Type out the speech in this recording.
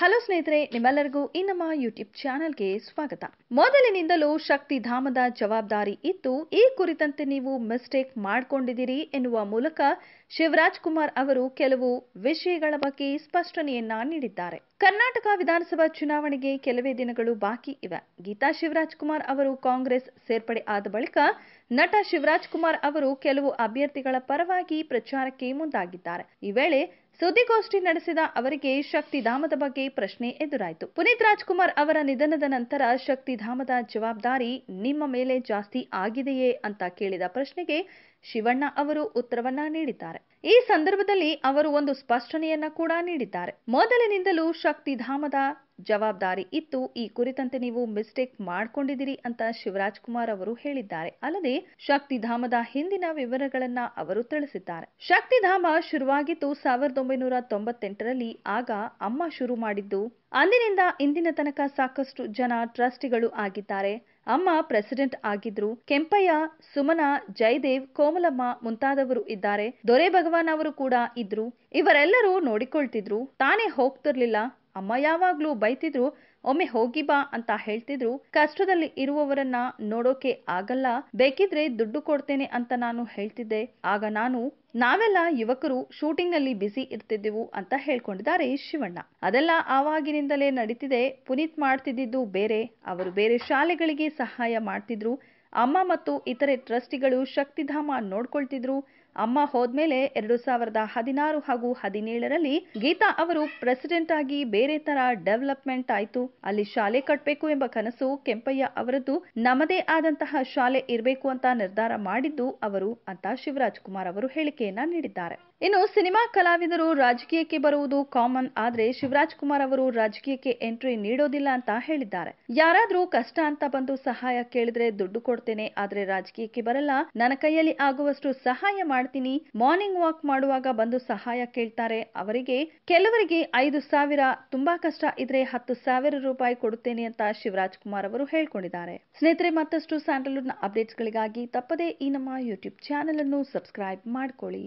hello ಸ್ನೇಹಿತರೆ ನಿಮ್ಮೆಲ್ಲರಿಗೂ ಈ ನಮ್ಮ ಯೂಟ್ಯೂಬ್ ಚಾನಲ್ಗೆ ಸ್ವಾಗತ ಮೊದಲಿನಿಂದಲೂ ಶಕ್ತಿಧಾಮದ ಜವಾಬ್ದಾರಿ ಇತ್ತು ಈ ಕುರಿತಂತೆ ನೀವು ಮಿಸ್ಟೇಕ್ ಮಾಡಿಕೊಂಡಿದ್ದೀರಿ ಎನ್ನುವ ಮೂಲಕ ಶಿವರಾಜ್ ಕುಮಾರ್ ಅವರು ಕೆಲವು ವಿಷಯಗಳ ಬಗ್ಗೆ ಸ್ಪಷ್ಟನೆಯನ್ನ ನೀಡಿದ್ದಾರೆ ಕರ್ನಾಟಕ ವಿಧಾನಸಭಾ ಚುನಾವಣೆಗೆ ಕೆಲವೇ ದಿನಗಳು ಬಾಕಿ ಇವೆ ಗೀತಾ ಶಿವರಾಜ್ ಕುಮಾರ್ ಅವರು ಕಾಂಗ್ರೆಸ್ ಸೇರ್ಪಡೆ ಆದ ಬಳಿಕ ನಟ ಶಿವರಾಜ್ ಕುಮಾರ್ ಅವರು ಕೆಲವು ಅಭ್ಯರ್ಥಿಗಳ ಪರವಾಗಿ ಪ್ರಚಾರಕ್ಕೆ ಮುಂದಾಗಿದ್ದಾರೆ ಈ ವೇಳೆ ಸುದ್ದಿಗೋಷ್ಠಿ ನಡೆಸಿದ ಅವರಿಗೆ ಶಕ್ತಿಧಾಮದ ಬಗ್ಗೆ ಪ್ರಶ್ನೆ ಎದುರಾಯಿತು ಪುನೀತ್ ರಾಜ್ಕುಮಾರ್ ಅವರ ನಿಧನದ ನಂತರ ಶಕ್ತಿಧಾಮದ ಜವಾಬ್ದಾರಿ ನಿಮ್ಮ ಮೇಲೆ ಜಾಸ್ತಿ ಆಗಿದೆಯೇ ಅಂತ ಕೇಳಿದ ಪ್ರಶ್ನೆಗೆ ಶಿವಣ್ಣ ಅವರು ಉತ್ತರವನ್ನ ನೀಡಿದ್ದಾರೆ ಈ ಸಂದರ್ಭದಲ್ಲಿ ಅವರು ಒಂದು ಸ್ಪಷ್ಟನೆಯನ್ನ ಕೂಡ ನೀಡಿದ್ದಾರೆ ಮೊದಲಿನಿಂದಲೂ ಶಕ್ತಿಧಾಮದ ಜವಾಬ್ದಾರಿ ಇತ್ತು ಈ ಕುರಿತಂತೆ ನೀವು ಮಿಸ್ಟೇಕ್ ಮಾಡಿಕೊಂಡಿದ್ದೀರಿ ಅಂತ ಶಿವರಾಜ್ ಕುಮಾರ್ ಅವರು ಹೇಳಿದ್ದಾರೆ ಅಲ್ಲದೆ ಶಕ್ತಿಧಾಮದ ಹಿಂದಿನ ವಿವರಗಳನ್ನ ಅವರು ತಿಳಿಸಿದ್ದಾರೆ ಶಕ್ತಿಧಾಮ ಶುರುವಾಗಿತ್ತು ಸಾವಿರದ ಒಂಬೈನೂರ ತೊಂಬತ್ತೆಂಟರಲ್ಲಿ ಆಗ ಅಮ್ಮ ಶುರು ಮಾಡಿದ್ದು ಅಂದಿನಿಂದ ಇಂದಿನ ತನಕ ಸಾಕಷ್ಟು ಜನ ಟ್ರಸ್ಟಿಗಳು ಆಗಿದ್ದಾರೆ ಅಮ್ಮ ಪ್ರೆಸಿಡೆಂಟ್ ಆಗಿದ್ರು ಕೆಂಪಯ್ಯ ಸುಮನ ಜಯದೇವ್ ಕೋಮಲಮ್ಮ ಮುಂತಾದವರು ಇದ್ದಾರೆ ದೊರೆ ಭಗವಾನ್ ಅವರು ಕೂಡ ಇದ್ರು ಇವರೆಲ್ಲರೂ ನೋಡಿಕೊಳ್ತಿದ್ರು ತಾನೇ ಹೋಗ್ತಿರ್ಲಿಲ್ಲ ಅಮ್ಮ ಯಾವಾಗಲೂ ಬೈತಿದ್ರು ಒಮ್ಮೆ ಹೋಗಿ ಬಾ ಅಂತ ಹೇಳ್ತಿದ್ರು ಕಷ್ಟದಲ್ಲಿ ಇರುವವರನ್ನ ನೋಡೋಕೆ ಆಗಲ್ಲ ಬೇಕಿದ್ರೆ ದುಡ್ಡು ಕೊಡ್ತೇನೆ ಅಂತ ನಾನು ಹೇಳ್ತಿದ್ದೆ ಆಗ ನಾನು ನಾವೆಲ್ಲ ಯುವಕರು ಶೂಟಿಂಗ್ ಅಲ್ಲಿ ಬ್ಯುಸಿ ಇರ್ತಿದ್ದೆವು ಅಂತ ಹೇಳ್ಕೊಂಡಿದ್ದಾರೆ ಶಿವಣ್ಣ ಅದೆಲ್ಲ ಆವಾಗಿನಿಂದಲೇ ನಡೀತಿದೆ ಪುನೀತ್ ಮಾಡ್ತಿದ್ದಿದ್ದು ಬೇರೆ ಅವರು ಬೇರೆ ಶಾಲೆಗಳಿಗೆ ಸಹಾಯ ಮಾಡ್ತಿದ್ರು ಅಮ್ಮ ಮತ್ತು ಇತರೆ ಟ್ರಸ್ಟಿಗಳು ಶಕ್ತಿಧಾಮ ನೋಡ್ಕೊಳ್ತಿದ್ರು ಅಮ್ಮ ಹೋದ್ಮೇಲೆ ಎರಡು ಸಾವಿರದ ಹದಿನಾರು ಹಾಗೂ ಹದಿನೇಳರಲ್ಲಿ ಗೀತಾ ಅವರು ಪ್ರೆಸಿಡೆಂಟ್ ಆಗಿ ಬೇರೆ ತರ ಡೆವಲಪ್ಮೆಂಟ್ ಆಯ್ತು ಅಲ್ಲಿ ಶಾಲೆ ಕಟ್ಟಬೇಕು ಎಂಬ ಕನಸು ಕೆಂಪಯ್ಯ ಅವರದ್ದು ನಮ್ಮದೇ ಆದಂತಹ ಶಾಲೆ ಇರಬೇಕು ಅಂತ ನಿರ್ಧಾರ ಮಾಡಿದ್ದು ಅವರು ಅಂತ ಶಿವರಾಜ್ ಕುಮಾರ್ ಅವರು ಹೇಳಿಕೆಯನ್ನ ನೀಡಿದ್ದಾರೆ ಇನ್ನು ಸಿನಿಮಾ ಕಲಾವಿದರು ರಾಜಕೀಯಕ್ಕೆ ಬರುವುದು ಕಾಮನ್ ಆದ್ರೆ ಶಿವರಾಜ್ ಕುಮಾರ್ ಅವರು ರಾಜಕೀಯಕ್ಕೆ ಎಂಟ್ರಿ ನೀಡೋದಿಲ್ಲ ಅಂತ ಹೇಳಿದ್ದಾರೆ ಯಾರಾದ್ರೂ ಕಷ್ಟ ಅಂತ ಬಂದು ಸಹಾಯ ಕೇಳಿದ್ರೆ ದುಡ್ಡು ಕೊಡ್ತೇನೆ ಆದ್ರೆ ರಾಜಕೀಯಕ್ಕೆ ಬರಲ್ಲ ನನ್ನ ಕೈಯಲ್ಲಿ ಆಗುವಷ್ಟು ಸಹಾಯ ಮಾಡಿ ಮಾಡ್ತೀನಿ ಮಾರ್ನಿಂಗ್ ವಾಕ್ ಮಾಡುವಾಗ ಬಂದು ಸಹಾಯ ಕೇಳ್ತಾರೆ ಅವರಿಗೆ ಕೆಲವರಿಗೆ ಐದು ಸಾವಿರ ತುಂಬಾ ಕಷ್ಟ ಇದ್ರೆ ಹತ್ತು ಸಾವಿರ ರೂಪಾಯಿ ಕೊಡುತ್ತೇನೆ ಅಂತ ಶಿವರಾಜ್ ಕುಮಾರ್ ಅವರು ಹೇಳ್ಕೊಂಡಿದ್ದಾರೆ ಸ್ನೇಹಿತರೆ ಮತ್ತಷ್ಟು ಸ್ಯಾಂಡಲ್ವುಡ್ ನ ಅಪ್ಡೇಟ್ಸ್ ಗಳಿಗಾಗಿ ತಪ್ಪದೇ ಈ ನಮ್ಮ ಯೂಟ್ಯೂಬ್ ಚಾನೆಲ್ ಅನ್ನು ಸಬ್ಸ್ಕ್ರೈಬ್ ಮಾಡ್ಕೊಳ್ಳಿ